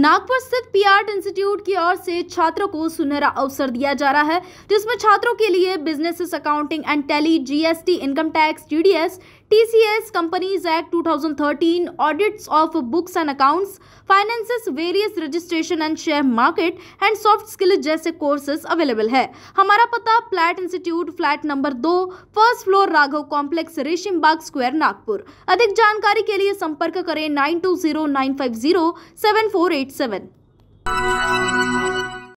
नागपुर स्थित P art institute की ओर से छात्रों को सुनहरा अवसर दिया जा रहा है जिसमें छात्रों के लिए business accounting and Tally GST income tax TDS TCS Companies Act 2013 audits of books and accounts, finances, various registration and share market and soft skill जैसे कोर्सेज अवेलेबल है हमारा पता फ्लैट इंस्टीट्यूट फ्लैट नंबर दो first floor Raghav complex Reshim Bagh square Nagpur अधिक जानकारी के लिए संपर्क करें nine two zero nine five zero seven four eight seven